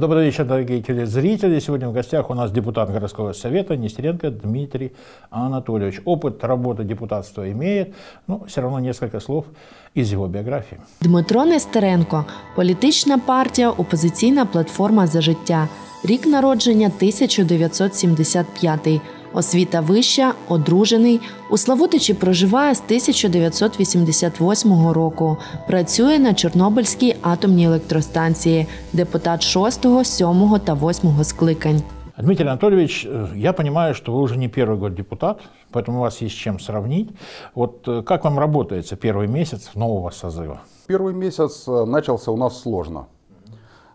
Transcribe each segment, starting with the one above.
Добрый вечер, дорогие телезрители. Сегодня в гостях у нас депутат городского совета Нестеренко Дмитрий Анатольевич. Опыт работы депутатства имеет, но все равно несколько слов из его биографии. Дмитро Нестеренко, Политическая партия, оппозиционная платформа за життя. Рік народження 1975 Освіта вища, одружений. У Славутичі проживає з 1988 року. Працює на Чорнобильській атомній електростанції, депутат 6, 7 та 8 скликань. Дмитрий Анатольевич, я розумію, що ви уже не перший год депутат, тому у вас есть чим сравнить. От э, как вам работается первый месяц нового созыва? Первый месяц э, начался у нас сложно.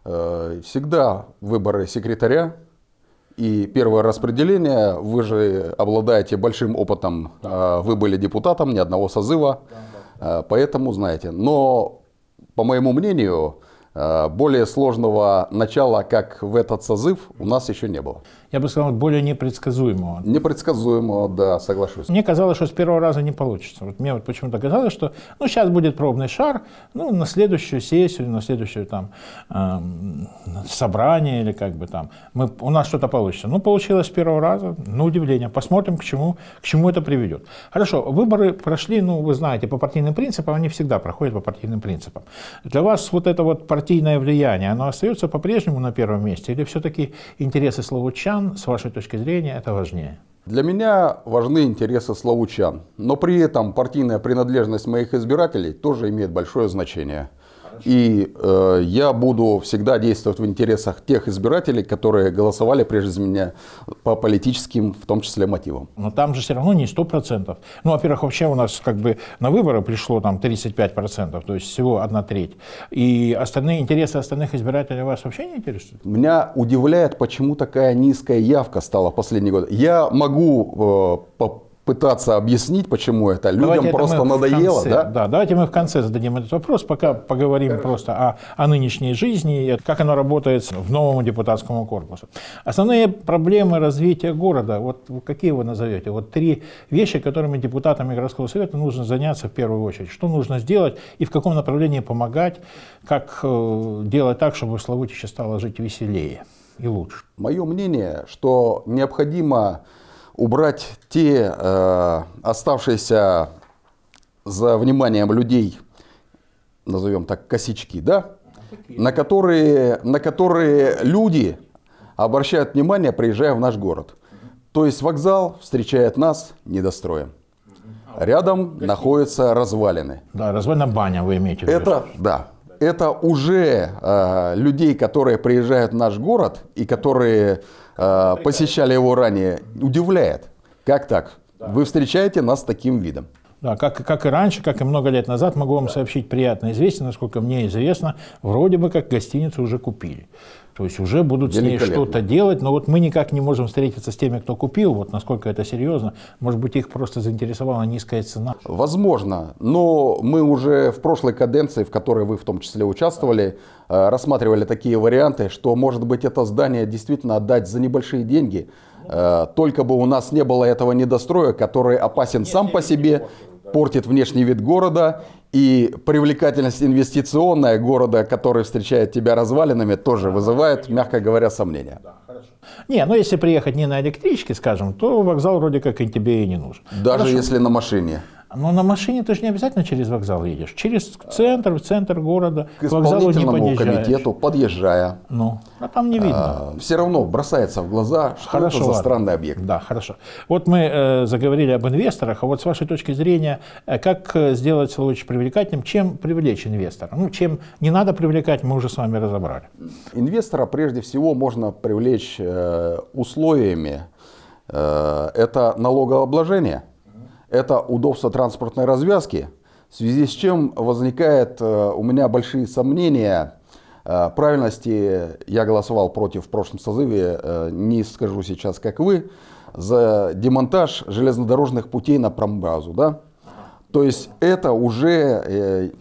Э, всегда выборы секретаря, и первое распределение, вы же обладаете большим опытом, а, вы были депутатом ни одного созыва, а, поэтому знаете. Но, по моему мнению, а, более сложного начала, как в этот созыв, у нас еще не было я бы сказал, более непредсказуемого. Непредсказуемого, да, соглашусь. Мне казалось, что с первого раза не получится. Вот мне вот почему-то казалось, что ну, сейчас будет пробный шар, ну, на следующую сессию, на следующее там эм, собрание или как бы там, мы, у нас что-то получится. Ну, получилось с первого раза, на удивление. Посмотрим, к чему, к чему это приведет. Хорошо, выборы прошли, ну, вы знаете, по партийным принципам, они всегда проходят по партийным принципам. Для вас вот это вот партийное влияние, оно остается по-прежнему на первом месте или все-таки интересы словучан славучан, с вашей точки зрения, это важнее? Для меня важны интересы славучан, но при этом партийная принадлежность моих избирателей тоже имеет большое значение – и э, я буду всегда действовать в интересах тех избирателей, которые голосовали прежде меня по политическим, в том числе, мотивам. Но там же все равно не 100%. Ну, во-первых, вообще у нас как бы на выборы пришло там 35%, то есть всего одна треть. И остальные интересы остальных избирателей вас вообще не интересуют? Меня удивляет, почему такая низкая явка стала в последние годы. Я могу э, по пытаться объяснить, почему это людям давайте просто это надоело, конце, да? Да, давайте мы в конце зададим этот вопрос, пока поговорим Хорошо. просто о, о нынешней жизни, как она работает в новом депутатском корпусе. Основные проблемы развития города, вот какие вы назовете? Вот три вещи, которыми депутатам городского совета нужно заняться в первую очередь. Что нужно сделать и в каком направлении помогать, как э, делать так, чтобы Славутище стало жить веселее и лучше? Мое мнение, что необходимо убрать те э, оставшиеся за вниманием людей, назовем так, косички, да? На которые, на которые люди обращают внимание, приезжая в наш город. То есть вокзал встречает нас недостроем. Рядом а находятся развалины. Да, развалина баня вы имеете в виду. Это, да, это уже э, людей, которые приезжают в наш город и которые э, посещали его ранее, удивляет. Как так? Вы встречаете нас таким видом. Да, как, как и раньше, как и много лет назад, могу вам сообщить приятное известие, насколько мне известно, вроде бы как гостиницу уже купили. То есть уже будут с ней что-то делать, но вот мы никак не можем встретиться с теми, кто купил, вот насколько это серьезно. Может быть, их просто заинтересовала низкая цена. Возможно, но мы уже в прошлой каденции, в которой вы в том числе участвовали, э, рассматривали такие варианты, что, может быть, это здание действительно отдать за небольшие деньги, э, только бы у нас не было этого недостроя, который опасен Нет, сам по себе, портит внешний вид города и привлекательность инвестиционная города, который встречает тебя развалинами, тоже вызывает, мягко говоря, сомнения. Не, ну если приехать не на электричке, скажем, то вокзал вроде как и тебе и не нужен. Даже Хорошо. если на машине. Но на машине ты же не обязательно через вокзал едешь. Через центр, в центр города, к, вокзалу не подъезжаешь. комитету подъезжая. Ну, а там не видно. А, все равно бросается в глаза, что хорошо, это за ладно. странный объект. Да, хорошо. Вот мы э, заговорили об инвесторах, а вот с вашей точки зрения, э, как э, сделать Силович привлекательным, чем привлечь инвестора? Ну, чем не надо привлекать, мы уже с вами разобрали. Инвестора прежде всего можно привлечь э, условиями. Э, это налогообложение – это удобство транспортной развязки, в связи с чем возникает э, у меня большие сомнения э, правильности. Я голосовал против в прошлом созыве, э, не скажу сейчас, как вы, за демонтаж железнодорожных путей на промбазу. Да? То есть это уже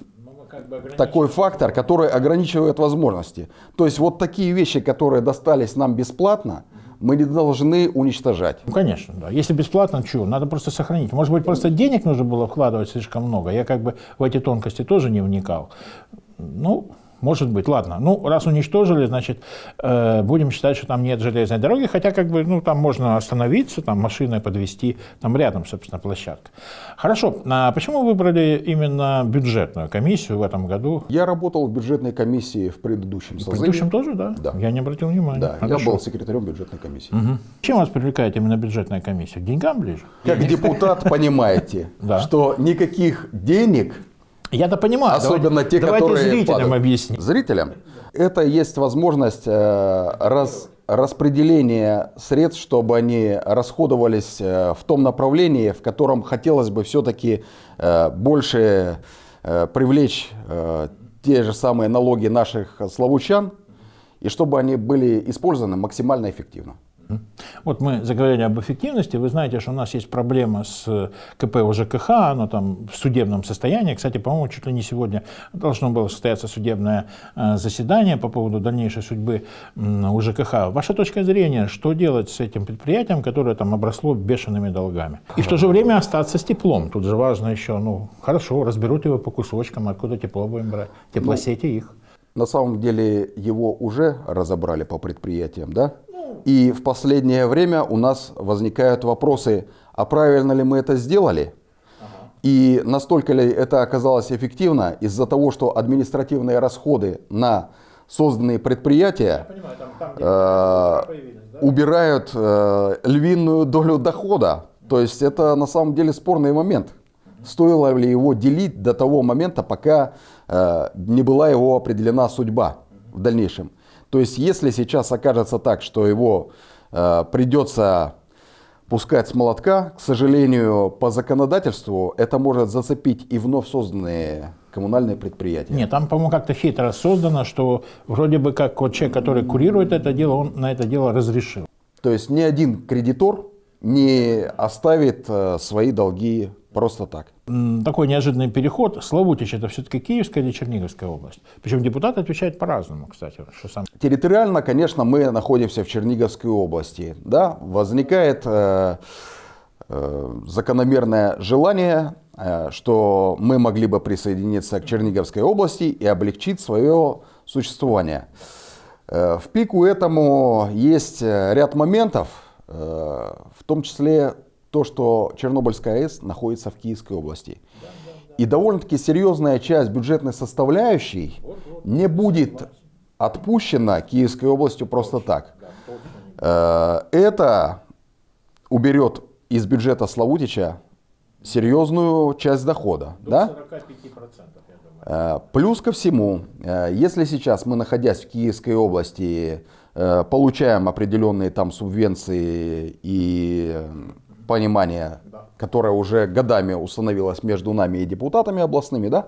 такой фактор, который ограничивает возможности. То есть вот такие вещи, которые достались нам бесплатно, мы не должны уничтожать. Ну, конечно, да. Если бесплатно, чего? Надо просто сохранить. Может быть, просто денег нужно было вкладывать слишком много. Я как бы в эти тонкости тоже не вникал. Ну, может быть, ладно. Ну, раз уничтожили, значит, э, будем считать, что там нет железной дороги, хотя как бы, ну, там можно остановиться, там машины подвести, там рядом, собственно, площадка. Хорошо, а почему выбрали именно бюджетную комиссию в этом году? Я работал в бюджетной комиссии в предыдущем созыве. В предыдущем тоже, да? Да. Я не обратил внимания. Да, Хорошо. я был секретарем бюджетной комиссии. Угу. Чем вас привлекает именно бюджетная комиссия? К деньгам ближе? Как депутат понимаете, что никаких денег я-то понимаю. Особенно давайте, те, давайте которые зрителям падают. объясним. Зрителям. Это есть возможность э, раз, распределения средств, чтобы они расходовались э, в том направлении, в котором хотелось бы все-таки э, больше э, привлечь те же самые налоги наших словучан, и чтобы они были использованы максимально эффективно. Вот мы заговорили об эффективности. Вы знаете, что у нас есть проблема с э, КП ОЖКХ, оно там в судебном состоянии. Кстати, по-моему, чуть ли не сегодня должно было состояться судебное э, заседание по поводу дальнейшей судьбы ОЖКХ. Ваша точка зрения, что делать с этим предприятием, которое там обросло бешеными долгами? И в то же время остаться с теплом. Тут же важно еще, ну, хорошо, разберут его по кусочкам, откуда тепло будем брать. Теплосети ну, их. На самом деле его уже разобрали по предприятиям, да? И в последнее время у нас возникают вопросы, а правильно ли мы это сделали? И настолько ли это оказалось эффективно из-за того, что административные расходы на созданные предприятия э, убирают э, львиную долю дохода. То есть это на самом деле спорный момент. Стоило ли его делить до того момента, пока э, не была его определена судьба в дальнейшем. То есть, если сейчас окажется так, что его э, придется пускать с молотка, к сожалению, по законодательству это может зацепить и вновь созданные коммунальные предприятия. Нет, там, по-моему, как-то хитро создано, что вроде бы как вот человек, который курирует это дело, он на это дело разрешил. То есть ни один кредитор не оставит э, свои долги Просто так. Такой неожиданный переход. Славутич это все-таки Киевская или Черниговская область? Причем депутаты отвечают по-разному, кстати. Что сам... Территориально, конечно, мы находимся в Черниговской области. Да? Возникает э, э, закономерное желание, э, что мы могли бы присоединиться к Черниговской области и облегчить свое существование. Э, в пику этому есть э, ряд моментов, э, в том числе то, что Чернобыльская АЭС находится в Киевской области. И довольно-таки серьезная часть бюджетной составляющей не будет отпущена Киевской областью просто так. Э, это уберет из бюджета Славутича серьезную часть дохода. До да? 45%, э, Плюс ко всему, э, если сейчас мы, находясь в Киевской области, получаем определенные там субвенции и понимание, да. которое уже годами установилось между нами и депутатами областными, да?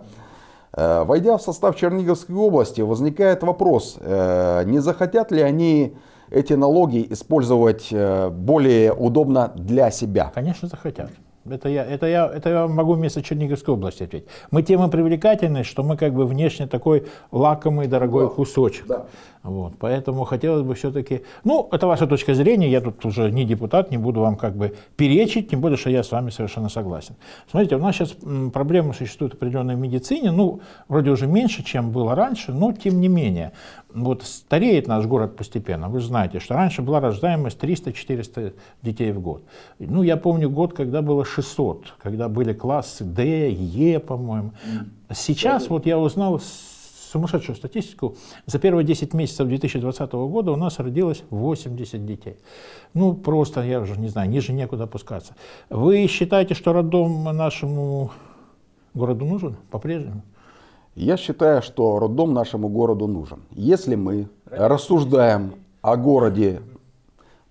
Э, войдя в состав Черниговской области, возникает вопрос, э, не захотят ли они эти налоги использовать э, более удобно для себя? Конечно, захотят. Это я, это я, это я могу вместо Черниговской области ответить. Мы тема привлекательны, что мы как бы внешне такой лакомый, дорогой да. кусочек. Да. Вот, поэтому хотелось бы все-таки... Ну, это ваша точка зрения, я тут уже не депутат, не буду вам как бы перечить, тем более, что я с вами совершенно согласен. Смотрите, у нас сейчас проблемы существуют определенные в медицине, ну, вроде уже меньше, чем было раньше, но тем не менее. Вот стареет наш город постепенно, вы знаете, что раньше была рождаемость 300-400 детей в год. Ну, я помню год, когда было 600, когда были классы D, E, по-моему. Сейчас, вот я узнал сумасшедшую статистику, за первые 10 месяцев 2020 года у нас родилось 80 детей. Ну, просто, я уже не знаю, ниже некуда опускаться. Вы считаете, что роддом нашему городу нужен по-прежнему? Я считаю, что роддом нашему городу нужен. Если мы рассуждаем о городе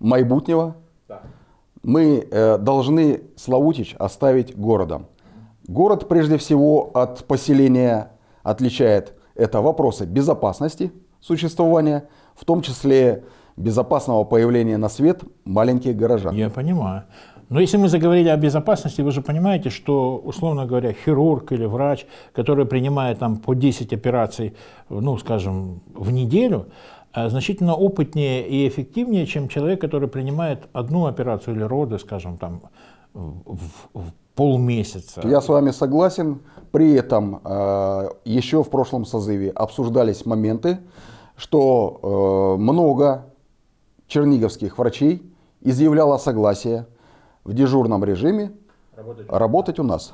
Майбутнего, да мы э, должны Славутич оставить городом. Город, прежде всего, от поселения отличает это вопросы безопасности существования, в том числе безопасного появления на свет маленьких горожан. Я понимаю. Но если мы заговорили о безопасности, вы же понимаете, что, условно говоря, хирург или врач, который принимает там по 10 операций, ну, скажем, в неделю, Э, значительно опытнее и эффективнее, чем человек, который принимает одну операцию или роды, скажем, там, в, в полмесяца. Я с вами согласен. При этом э, еще в прошлом созыве обсуждались моменты, что э, много черниговских врачей изъявляло согласие в дежурном режиме работать, работать у нас.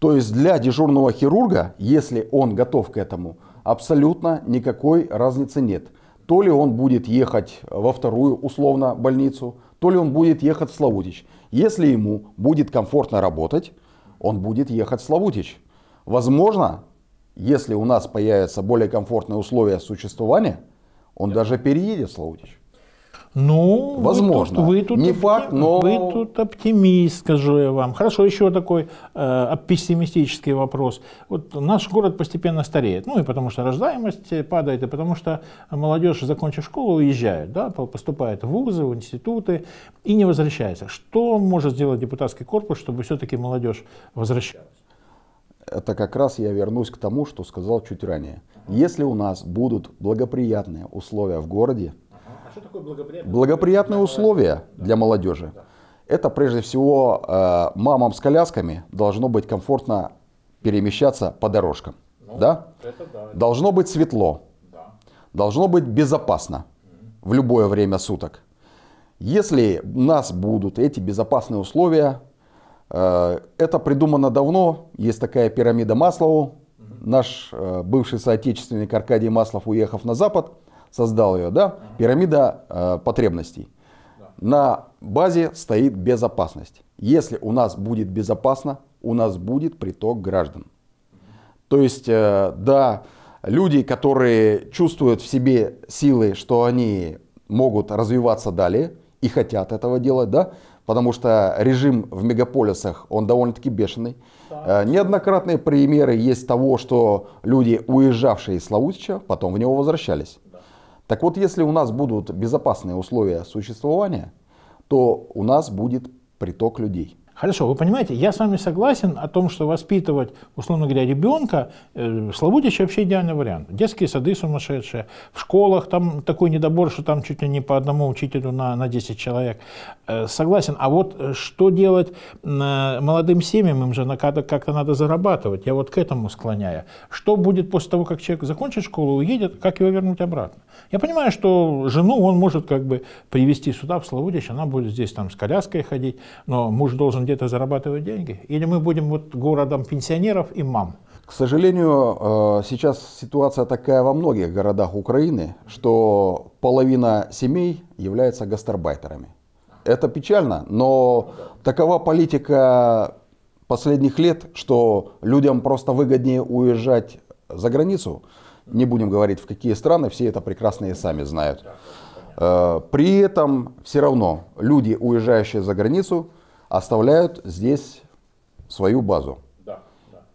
То есть для дежурного хирурга, если он готов к этому, абсолютно никакой разницы нет. То ли он будет ехать во вторую условно больницу, то ли он будет ехать в Славутич. Если ему будет комфортно работать, он будет ехать в Славутич. Возможно, если у нас появятся более комфортные условия существования, он Нет. даже переедет в Славутич. Ну, возможно. Вы тут, вы тут не факт, но вы тут оптимист, скажу я вам. Хорошо, еще такой э, пессимистический вопрос. Вот наш город постепенно стареет, ну и потому что рождаемость падает, и потому что молодежь, закончив школу, уезжает, да, поступает в вузы, в институты и не возвращается. Что может сделать депутатский корпус, чтобы все-таки молодежь возвращалась? Это как раз я вернусь к тому, что сказал чуть ранее. Если у нас будут благоприятные условия в городе, что такое благоприятные? Благоприятные для условия молодежи. для молодежи. Да. Это прежде всего э, мамам с колясками должно быть комфортно перемещаться по дорожкам. Ну, да? Это да. Должно быть светло. Да. Должно быть безопасно в любое время суток. Если у нас будут эти безопасные условия, э, это придумано давно. Есть такая пирамида Маслоу. Угу. Наш э, бывший соотечественник Аркадий Маслов, уехав на Запад, создал ее, да, пирамида э, потребностей. На базе стоит безопасность. Если у нас будет безопасно, у нас будет приток граждан. То есть, э, да, люди, которые чувствуют в себе силы, что они могут развиваться далее и хотят этого делать, да, потому что режим в мегаполисах, он довольно-таки бешеный. Да. Э, неоднократные примеры есть того, что люди, уезжавшие из Славутича, потом в него возвращались. Так вот, если у нас будут безопасные условия существования, то у нас будет приток людей. Хорошо, вы понимаете, я с вами согласен о том, что воспитывать, условно говоря, ребенка, э, Слободище вообще идеальный вариант. Детские сады сумасшедшие, в школах там такой недобор, что там чуть ли не по одному учителю на, на 10 человек. Э, согласен, а вот э, что делать э, молодым семьям, им же как-то, как-то надо зарабатывать, я вот к этому склоняю. Что будет после того, как человек закончит школу, уедет, как его вернуть обратно? Я понимаю, что жену он может как бы привести сюда, в Славутич, она будет здесь там с коляской ходить, но муж должен где-то зарабатывать деньги. Или мы будем вот городом пенсионеров и мам. К сожалению, э, сейчас ситуация такая во многих городах Украины, что половина семей является гастарбайтерами. Это печально, но такова политика последних лет, что людям просто выгоднее уезжать за границу, не будем говорить, в какие страны, все это прекрасные сами знают. Э, при этом все равно люди, уезжающие за границу, оставляют здесь свою базу.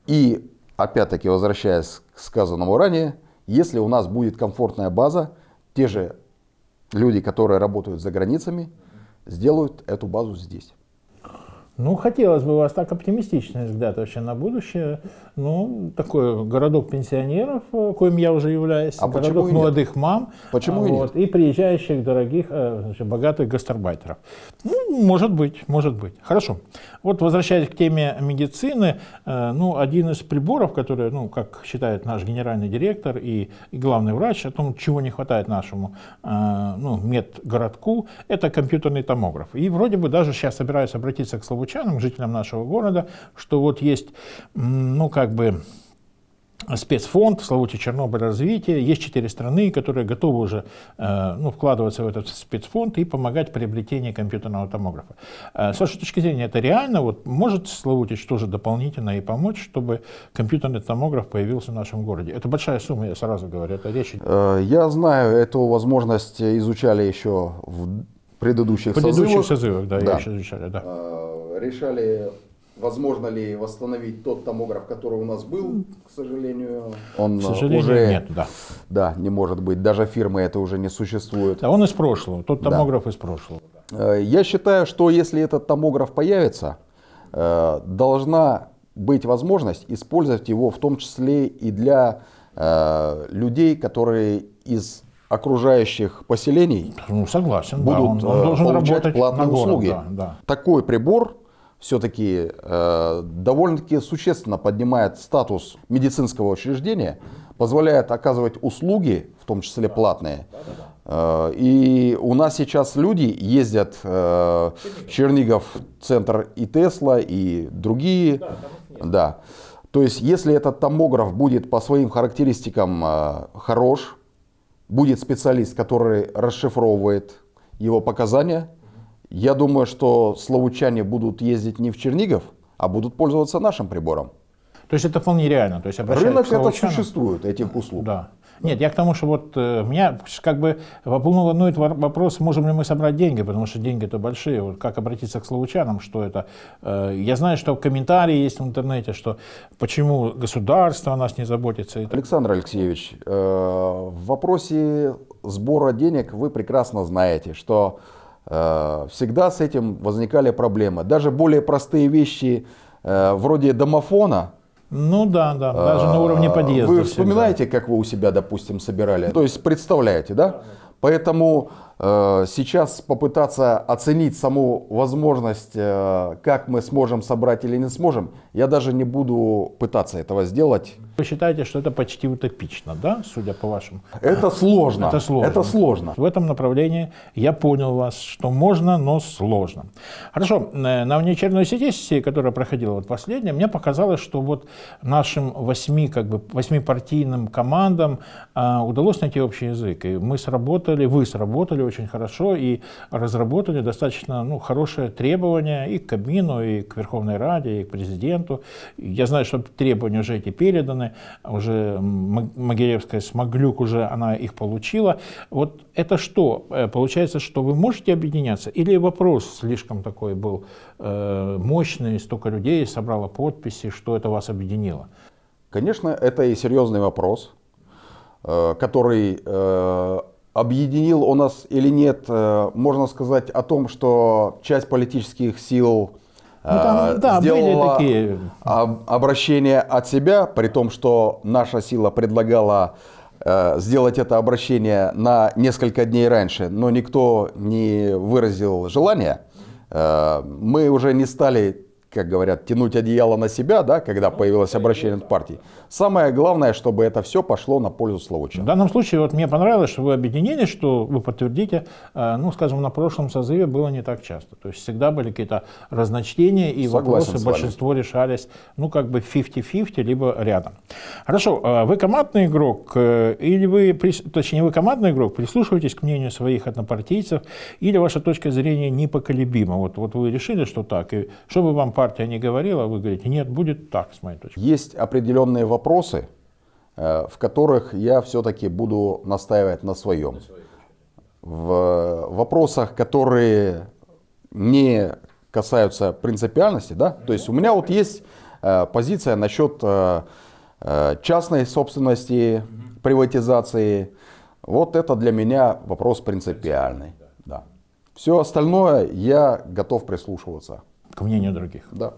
И опять-таки, возвращаясь к сказанному ранее, если у нас будет комфортная база, те же люди, которые работают за границами, сделают эту базу здесь. Ну, хотелось бы у вас так оптимистичный взгляд вообще на будущее. Ну, такой городок пенсионеров, э, коим я уже являюсь, а городок молодых нет? мам. Почему вот, и, нет? и приезжающих дорогих, значит, э, богатых гастарбайтеров. Ну, может быть, может быть. Хорошо. Вот возвращаясь к теме медицины, э, ну, один из приборов, который, ну, как считает наш генеральный директор и, и главный врач, о том, чего не хватает нашему ну, медгородку, это компьютерный томограф. И вроде бы даже сейчас собираюсь обратиться к слову саратовчанам, жителям нашего города, что вот есть, ну, как бы спецфонд, в словути Чернобыль развития, Есть четыре страны, которые готовы уже э, ну, вкладываться в этот спецфонд и помогать в приобретении компьютерного томографа. Э, с вашей точки зрения, это реально? Вот может Славутич тоже дополнительно и помочь, чтобы компьютерный томограф появился в нашем городе? Это большая сумма, я сразу говорю, это речь. Э, я знаю, эту возможность изучали еще в предыдущих, предыдущих созывах, созывах да, да. решали, да. А, решали, возможно ли восстановить тот томограф, который у нас был, к сожалению, он к сожалению, уже нет, да. да, не может быть, даже фирмы это уже не существует. Да, он из прошлого, тот томограф да. из прошлого. Э, я считаю, что если этот томограф появится, э, должна быть возможность использовать его в том числе и для э, людей, которые из окружающих поселений ну, согласен, будут да, он, он э, должен получать платные город, услуги. Да, да. Такой прибор все-таки э, довольно-таки существенно поднимает статус медицинского учреждения, позволяет оказывать услуги, в том числе платные. Э, и у нас сейчас люди ездят э, в Чернигов центр и Тесла, и другие. Да. То есть, если этот томограф будет по своим характеристикам э, хорош, будет специалист, который расшифровывает его показания. Я думаю, что словучане будут ездить не в Чернигов, а будут пользоваться нашим прибором. То есть это вполне реально. То есть Рынок это ученым. существует, этих услуг. Да. Нет, я к тому, что вот э, меня как бы волну волнует вопрос, можем ли мы собрать деньги, потому что деньги-то большие. Вот как обратиться к словучанам, что это? Э, я знаю, что комментарии есть в интернете, что почему государство о нас не заботится. Александр Алексеевич, э, в вопросе сбора денег вы прекрасно знаете, что всегда с этим возникали проблемы. Даже более простые вещи, вроде домофона, ну да, да, даже а, на уровне а, подъезда. Вы вспоминаете, всегда. как вы у себя, допустим, собирали? То есть представляете, да? Поэтому Э, сейчас попытаться оценить саму возможность, э, как мы сможем собрать или не сможем, я даже не буду пытаться этого сделать. Вы считаете, что это почти утопично, да, судя по вашему? Это сложно. Это сложно. Это сложно. В этом направлении я понял вас, что можно, но сложно. Хорошо, э, на внеочередной сессии, которая проходила вот последняя, мне показалось, что вот нашим восьми, как бы, восьми партийным командам удалось найти общий язык. И мы сработали, вы сработали очень хорошо и разработали достаточно ну, хорошее требование и к Кабмину, и к Верховной Раде, и к президенту. Я знаю, что требования уже эти переданы, уже Могилевская Смоглюк уже она их получила. Вот это что? Э, получается, что вы можете объединяться? Или вопрос слишком такой был э, мощный, столько людей собрало подписи, что это вас объединило? Конечно, это и серьезный вопрос, э, который объединил у нас или нет, э, можно сказать о том, что часть политических сил ну, там, э, да, сделала такие... обращение от себя, при том, что наша сила предлагала э, сделать это обращение на несколько дней раньше, но никто не выразил желания. Мы уже не стали как говорят, тянуть одеяло на себя, да, когда появилось обращение от партии. Самое главное, чтобы это все пошло на пользу Словача. В данном случае вот мне понравилось, что вы объединились, что вы подтвердите, э, ну, скажем, на прошлом созыве было не так часто. То есть всегда были какие-то разночтения и Согласен вопросы, большинство решались, ну, как бы 50-50, либо рядом. Хорошо, а вы командный игрок, э, или вы, точнее, вы командный игрок, прислушиваетесь к мнению своих однопартийцев, или ваша точка зрения непоколебима? Вот, вот вы решили, что так, и что бы вам партия не говорила, вы говорите, нет, будет так, с моей точки. Есть определенные вопросы, э, в которых я все-таки буду настаивать на своем. В вопросах, которые не касаются принципиальности, да, то есть у меня вот есть э, позиция насчет э, частной собственности, приватизации. Вот это для меня вопрос принципиальный. Да. Все остальное я готов прислушиваться. К мнению других. Да.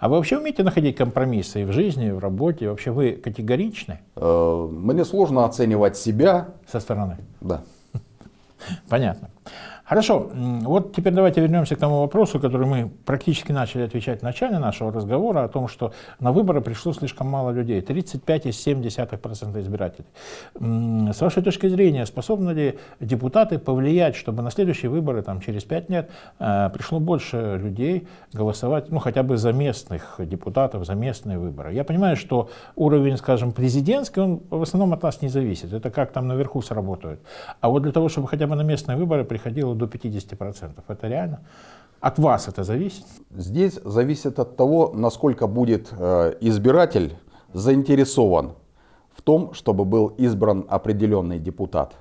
А вы вообще умеете находить компромиссы и в жизни, и в работе? Вообще вы категоричны? Э, мне сложно оценивать себя. Со стороны? Да. Понятно. Хорошо, вот теперь давайте вернемся к тому вопросу, который мы практически начали отвечать в начале нашего разговора, о том, что на выборы пришло слишком мало людей, 35,7% избирателей. С вашей точки зрения, способны ли депутаты повлиять, чтобы на следующие выборы, там, через 5 лет, э, пришло больше людей голосовать, ну, хотя бы за местных депутатов, за местные выборы? Я понимаю, что уровень, скажем, президентский, он в основном от нас не зависит, это как там наверху сработают. А вот для того, чтобы хотя бы на местные выборы приходило до 50%. Это реально. От вас это зависит? Здесь зависит от того, насколько будет э, избиратель заинтересован в том, чтобы был избран определенный депутат.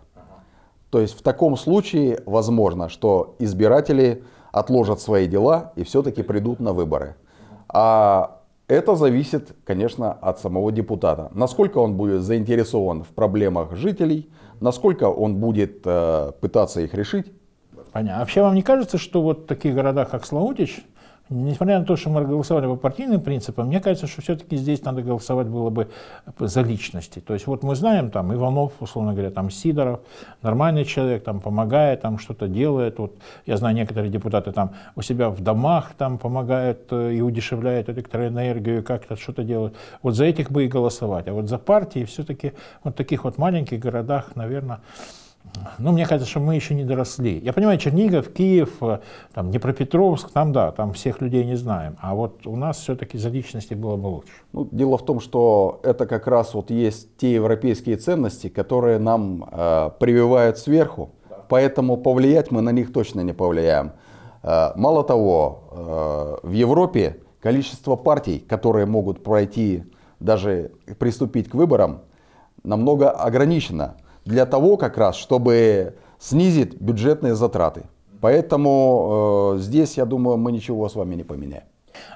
То есть в таком случае возможно, что избиратели отложат свои дела и все-таки придут на выборы. А это зависит, конечно, от самого депутата. Насколько он будет заинтересован в проблемах жителей, насколько он будет э, пытаться их решить Понятно. А вообще вам не кажется, что вот в таких городах, как Славутич, несмотря на то, что мы голосовали по партийным принципам, мне кажется, что все-таки здесь надо голосовать было бы за личности. То есть вот мы знаем, там, Иванов, условно говоря, там, Сидоров, нормальный человек, там, помогает, там, что-то делает. Вот, я знаю, некоторые депутаты там у себя в домах там помогают э, и удешевляют электроэнергию, как-то что-то делают. Вот за этих бы и голосовать. А вот за партии все-таки вот в таких вот маленьких городах, наверное, ну, мне кажется, что мы еще не доросли. Я понимаю, Чернигов, Киев, э, там, Днепропетровск, там, да, там всех людей не знаем. А вот у нас все-таки за личности было бы лучше. Ну, дело в том, что это как раз вот есть те европейские ценности, которые нам э, прививают сверху. Да. Поэтому повлиять мы на них точно не повлияем. Э, мало того, э, в Европе количество партий, которые могут пройти, даже приступить к выборам, намного ограничено для того как раз, чтобы снизить бюджетные затраты. Поэтому э, здесь, я думаю, мы ничего с вами не поменяем.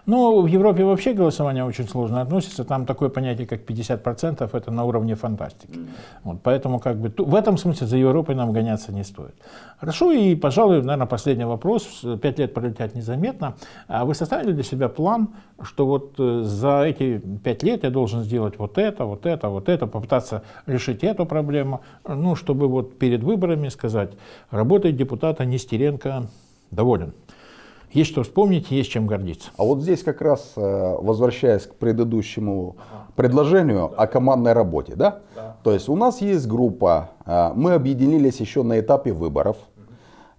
Ну, в Европе вообще голосование очень сложно относится. Там такое понятие, как 50%, это на уровне фантастики. Вот, поэтому как бы в этом смысле за Европой нам гоняться не стоит. Хорошо, и, пожалуй, наверное, последний вопрос. Пять лет пролетят незаметно. А вы составили для себя план, что вот э, за эти пять лет я должен сделать вот это, вот это, вот это, попытаться решить эту проблему, ну, чтобы вот перед выборами сказать, работает депутата Нестеренко доволен есть что вспомнить, есть чем гордиться. А вот здесь как раз, э, возвращаясь к предыдущему предложению да. о командной работе, да? да? То есть у нас есть группа, э, мы объединились еще на этапе выборов,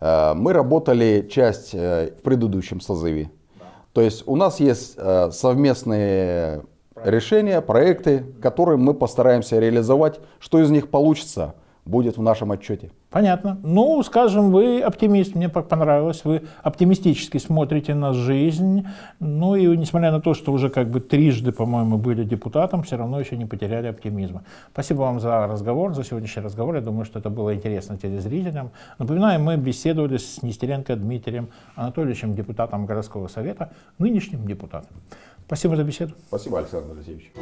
э, мы работали часть в предыдущем созыве. Да. То есть у нас есть совместные Проект. решения, проекты, которые мы постараемся реализовать. Что из них получится, будет в нашем отчете. Понятно. Ну, скажем, вы оптимист, мне понравилось, вы оптимистически смотрите на жизнь. Ну и несмотря на то, что уже как бы трижды, по-моему, были депутатом, все равно еще не потеряли оптимизма. Спасибо вам за разговор, за сегодняшний разговор. Я думаю, что это было интересно телезрителям. Напоминаю, мы беседовали с Нестеренко Дмитрием Анатольевичем, депутатом городского совета, нынешним депутатом. Спасибо за беседу. Спасибо, Александр Алексеевич.